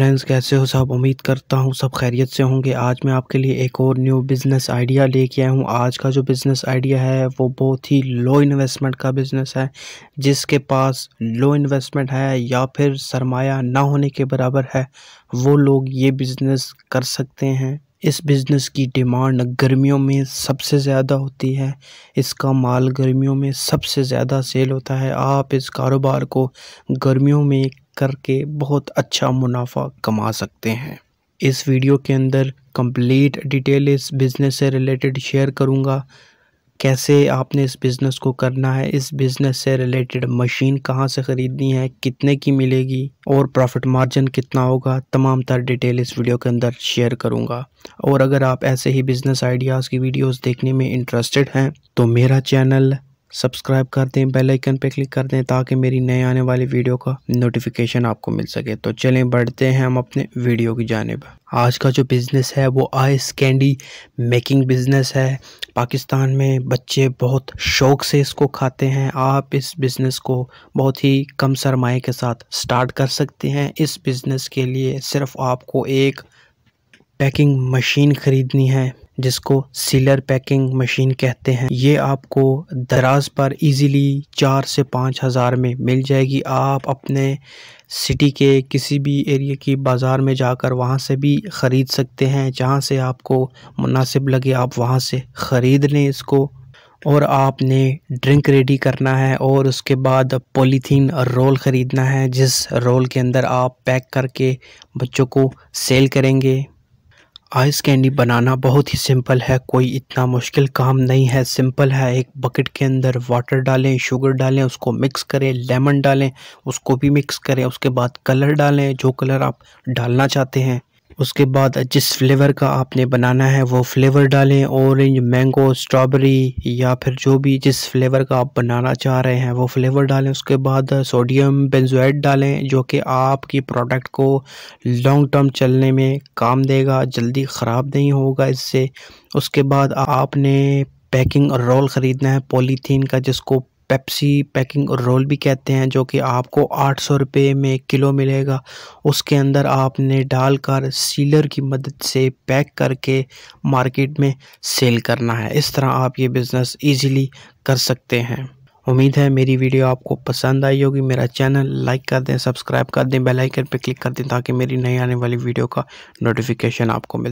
friends कैसे हो सब उम्मीद करता हूँ सब खैरियत से होंगे आज मैं आपके लिए एक और न्यू बिज़नेस आइडिया लेके आया हूँ आज का जो बिज़नेस आइडिया है वो बहुत ही लो इन्वेस्टमेंट का बिज़नेस है जिसके पास लो इन्वेस्टमेंट है या फिर सरमाया ना होने के बराबर है वो लोग ये बिज़नेस कर सकते हैं इस बिज़नेस की डिमांड गर्मियों में सबसे ज़्यादा होती है इसका माल गर्मियों में सबसे ज़्यादा सेल होता है आप इस कारोबार को गर्मियों में करके बहुत अच्छा मुनाफा कमा सकते हैं इस वीडियो के अंदर कंप्लीट डिटेल इस बिज़नेस से रिलेटेड शेयर करूँगा कैसे आपने इस बिज़नेस को करना है इस बिज़नेस से रिलेटेड मशीन कहाँ से ख़रीदनी है कितने की मिलेगी और प्रॉफिट मार्जिन कितना होगा तमाम तर डिटेल इस वीडियो के अंदर शेयर करूँगा और अगर आप ऐसे ही बिज़नेस आइडियाज़ की वीडियोस देखने में इंटरेस्टेड हैं तो मेरा चैनल सब्सक्राइब कर दें बेल आइकन पर क्लिक कर दें ताकि मेरी नए आने वाली वीडियो का नोटिफिकेशन आपको मिल सके तो चलें बढ़ते हैं हम अपने वीडियो की जानब आज का जो बिज़नेस है वो आइस कैंडी मेकिंग बिज़नेस है पाकिस्तान में बच्चे बहुत शौक़ से इसको खाते हैं आप इस बिज़नेस को बहुत ही कम सरमाए के साथ स्टार्ट कर सकते हैं इस बिज़नेस के लिए सिर्फ़ आपको एक पैकिंग मशीन ख़रीदनी है जिसको सीलर पैकिंग मशीन कहते हैं ये आपको दराज पर इजीली चार से पाँच हज़ार में मिल जाएगी आप अपने सिटी के किसी भी एरिया की बाज़ार में जाकर वहाँ से भी ख़रीद सकते हैं जहाँ से आपको मुनासिब लगे आप वहाँ से ख़रीद लें इसको और आपने ड्रिंक रेडी करना है और उसके बाद पॉलीथीन रोल ख़रीदना है जिस रोल के अंदर आप पैक करके बच्चों को सेल करेंगे आइस कैंडी बनाना बहुत ही सिंपल है कोई इतना मुश्किल काम नहीं है सिंपल है एक बकेट के अंदर वाटर डालें शुगर डालें उसको मिक्स करें लेमन डालें उसको भी मिक्स करें उसके बाद कलर डालें जो कलर आप डालना चाहते हैं उसके बाद जिस फ्लेवर का आपने बनाना है वो फ्लेवर डालें ऑरेंज मैंगो स्ट्रॉबेरी या फिर जो भी जिस फ्लेवर का आप बनाना चाह रहे हैं वो फ्लेवर डालें उसके बाद सोडियम बेंजोएट डालें जो कि आपकी प्रोडक्ट को लॉन्ग टर्म चलने में काम देगा जल्दी ख़राब नहीं होगा इससे उसके बाद आपने पैकिंग रोल ख़रीदना है पॉलीथीन का जिसको पेप्सी पैकिंग और रोल भी कहते हैं जो कि आपको आठ सौ रुपये में किलो मिलेगा उसके अंदर आपने डालकर सीलर की मदद से पैक करके मार्केट में सेल करना है इस तरह आप ये बिज़नेस इजीली कर सकते हैं उम्मीद है मेरी वीडियो आपको पसंद आई होगी मेरा चैनल लाइक कर दें सब्सक्राइब कर दें बेल आइकन पर क्लिक कर दें ताकि मेरी नई आने वाली वीडियो का नोटिफिकेशन आपको मिले